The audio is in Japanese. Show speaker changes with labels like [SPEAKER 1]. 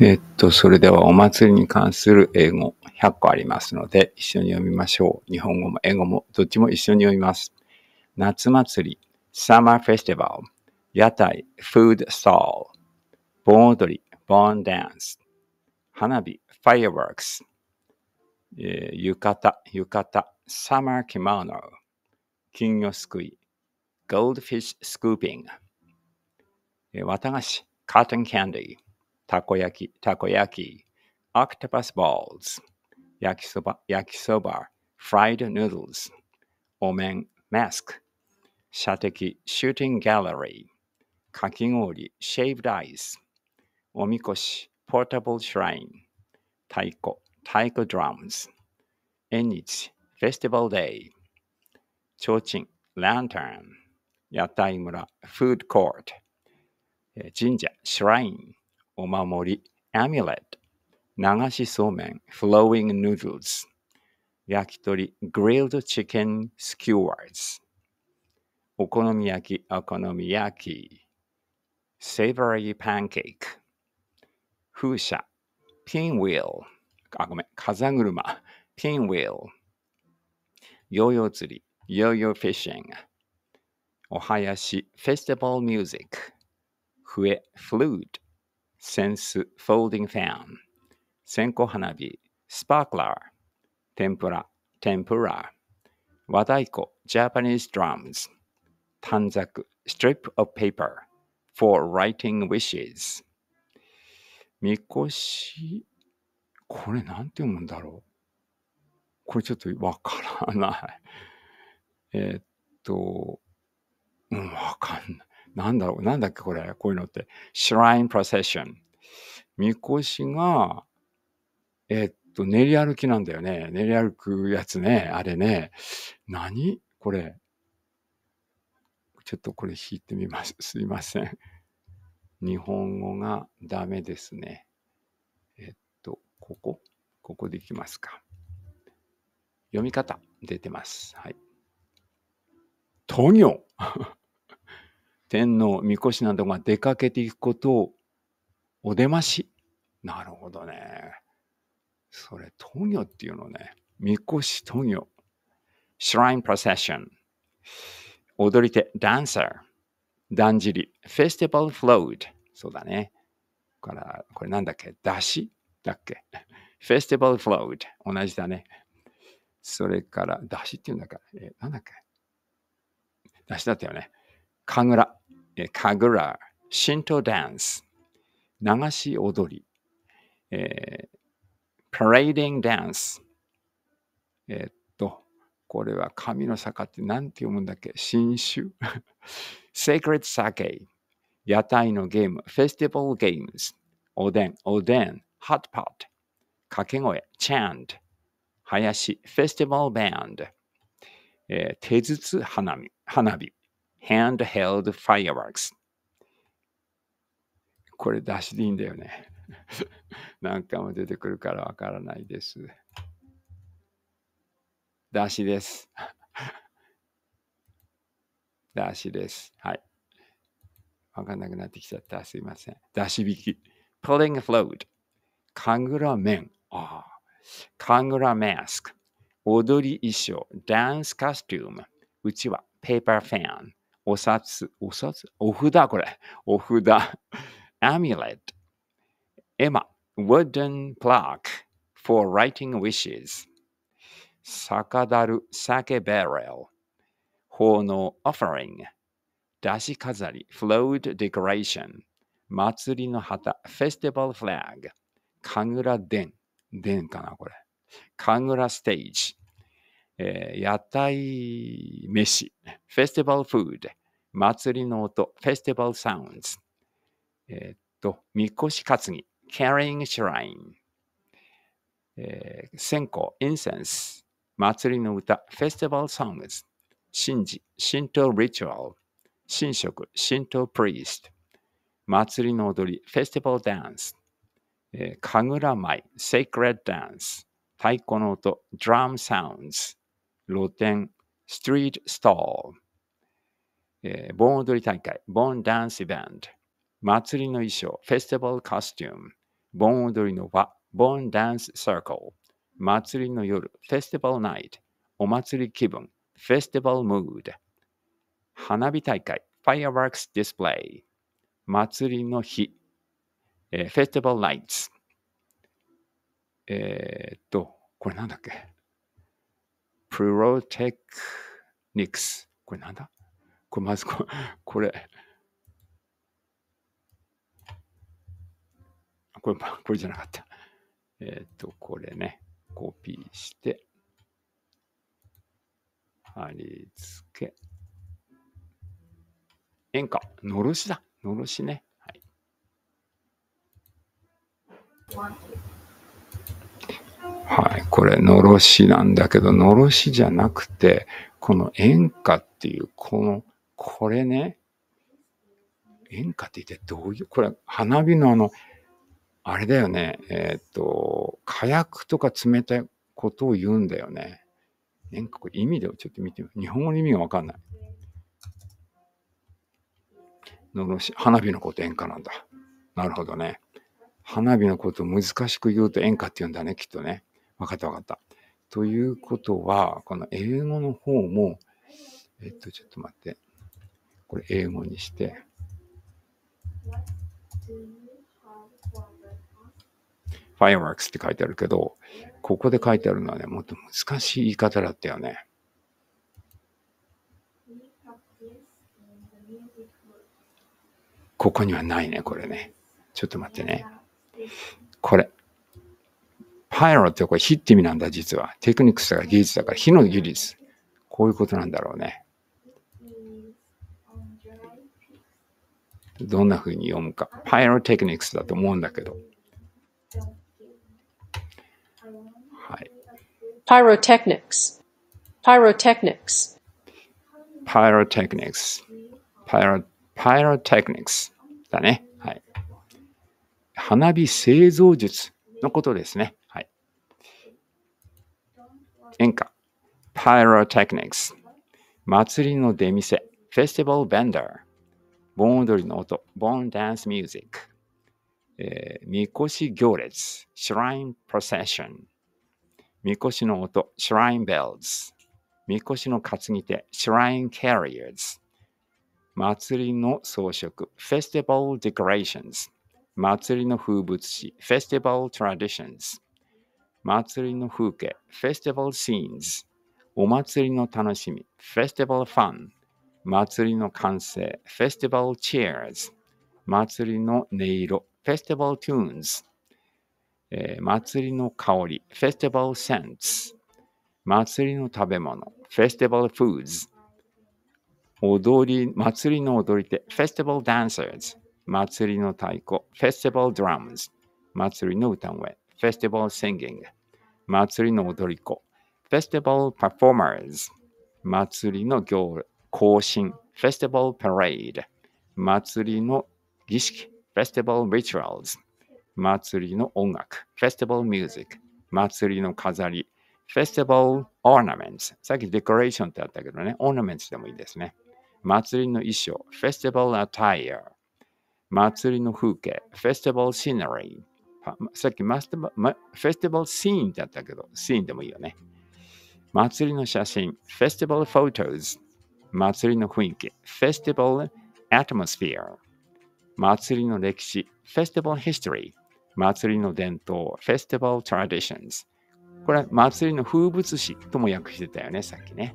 [SPEAKER 1] えっと、それではお祭りに関する英語100個ありますので、一緒に読みましょう。日本語も英語もどっちも一緒に読みます。夏祭り、サマーフェスティバル、屋台、フードストール、盆踊り、ボーンダンス、花火、ファイアワークス、えー、浴衣、浴衣、サマーキ着ノ、金魚すくい、ゴールドフィッシュスクーピング、えー、綿菓子、カートンキャンディー、たこ焼き、たこ焼き、オクトパスボールズ、焼きそば、焼きそば、フライドヌードルズ、お面、マスク、射的、シューティングギャラリー、かき氷、シェイブドアおみこし、ポータブルシュライン、タイコ、タイコドラムズ、縁チ、フェスティバルデイ、チョーチン、ランタン、屋台村、フードコート、ジンジャ、シュライン、お守り、アミュレット、流しそうめん、flowing noodles、焼き鳥、grilled chicken skewers、お好み焼き、お好み焼き、savory pancake、風車、pinwheel、あ、ごめん、風車、pinwheel、ヨーヨー釣り、ヨーヨーフィッシング、お囃子、フェスティバルミュージック、笛、フルート、センス、フォーディングファン、線香花火、スパークラー、テンプラ、テンプラ、和太鼓、ジャパニーズドラムズ、短冊、ストリップ・オ f p ーパー、フォー・ライティング・ウィシ i s h みこし、これなんて読むんだろうこれちょっとわからない。えー、っと、うん、わかんない。なんだろう、なんだっけこれ、こういうのって。シュラインプロセッション。みこしが、えっと、練り歩きなんだよね。練り歩くやつね。あれね。何これ。ちょっとこれ引いてみます。すいません。日本語がダメですね。えっと、ここここでいきますか。読み方出てます。はい。ト行。天皇、神輿などが出かけていくことをお出まし。なるほどね。それ、トギョっていうのね。神輿しトギョ。Shrine Procession。踊り手、ダンサー。だんじり。フェスティバルフロード。そうだね。から、これなんだっけだしだっけフェスティバルフロード。同じだね。それから、だしっていうんだかえなんだっけだしだったよね。神楽、神楽、神道ダンス、流し踊り、えー、パレーディングダンス。えー、っと、これは神の坂って何て読むんだっけ新種 ?Sacred Sake。屋台のゲーム、フェスティバルゲームズ。おでん、おでん、ハットパット。掛け声、チャンド。林、フェスティバルバンド。えー、手筒花火。花火 handheld fireworks。これ出しでいいんだよね。何 回も出てくるからわからないです。出しです。出しです。はい。わかんなくなってきちゃった。すいません。出し引き。pulling float。カングラメン。ああ。カングラマスク。踊り衣装。ダンスカスチューム。うちはペーパーファン。お札、お札、お札、これ。お札。amulet。エマ。wooden plaque for writing wishes。酒だる、酒ベレル。奉納 offering。出し飾り、float decoration。祭りの旗、festival flag。神楽殿。殿かな、これ。神楽ステージ。えー、屋台飯、festival food。祭りの音、フェスティバルサウンズ、えー、っと、みこし担ぎ、carrying s h え線香、インセンス、祭りの歌、フェスティバルサウンズ、神事、神道リチュアル、神職、神道プリースト、祭りの踊り、フェスティバルダンス、え神楽舞、セイクレッドダンス、太鼓の音、ドラムサウンズ、露天、ストリートストール、えー、盆踊り大会、盆ダンスイベント、祭りの衣装、フェスティバルコスチューム、盆踊りの輪、盆ダンスサークル、祭りの夜、フェスティバルナイト、お祭り気分、フェスティバルムード、花火大会、ファイアワークスディスプレイ、祭りの日、えー、フェスティバルライツ。えー、っと、これなんだっけプロテクニクス。これなんだこれまずこ これ。これ、これじゃなかった。えっ、ー、と、これね。コピーして、貼り付け。演歌。のろしだ。のろしね。はい。はい。これ、のろしなんだけど、のろしじゃなくて、この演歌っていう、このこれね、演歌って一体どういう、これ花火のあの、あれだよね、えー、っと、火薬とか冷たいことを言うんだよね。演歌、これ意味でちょっと見てみ日本語の意味がわかんない。のろし花火のこと演歌なんだ。なるほどね。花火のことを難しく言うと演歌って言うんだね、きっとね。わかったわかった。ということは、この英語の方も、えっと、ちょっと待って。これ英語にして、fireworks って書いてあるけど、ここで書いてあるのはね、もっと難しい言い方だったよね。ここにはないね、これね。ちょっと待ってね。これ。パイロットはこれ火って意味なんだ、実は。テクニックスだから技術だから火の技術。こういうことなんだろうね。どんなふうに読むか。パイロテクニックスだと思うんだけど。はい。パイロテクニックス。パイロテクニックス。パイロテクニックス。パイロ、パイロテクニックスだね。はい。花火製造術のことですね。はい。演歌。パイロテクニックス。祭りの出店。フェスティバルベンダー。盆踊りの音、盆ダンスミュージック、えー、みこし行列、シュラインプロセッション、みこしの音、シュラインベルズ、みこしの担ぎ手、シュラインキャリアーズ、祭りの装飾、フェスティバルデコレーションズ、祭りの風物詩、フェスティバルトラディションズ、祭りの風景、フェスティバルシーンズ、お祭りの楽しみ、フェスティバルファン、祭りの完成、フェスティバルチェーズ、祭りの音色、フェスティバルトゥーンズ、えー、祭りの香り、フェスティバルセンス、祭りの食べ物、フェスティバルフーズ、踊り、祭りの踊り手、フェスティバルダンサーズ、祭りの太鼓、フェスティバルドラムズ、祭りの歌声、フェスティバルシンギング、祭りの踊り子、フェスティバルパフォーマーズ、祭りの行列、行進、フェスティバルパレード、祭りの儀式、フェスティバルリチュアルズ、祭りの音楽、フェスティバルミュージック、祭りの飾り、フェスティバルオーナメンツ、さっきデコレーションってあったけどね、オーナメンツでもいいですね。祭りの衣装、フェスティバルアタイヤ。祭りの風景、フェスティバルシナリー、さっきマスタフェスティバルシーンってだったけど、シーンでもいいよね。祭りの写真、フェスティバルフォトス。祭りの雰囲気、Festival Atmosphere。祭りの歴史、Festival History。祭りの伝統、Festival Traditions。これは祭りの風物詩とも訳してたよね、さっきね。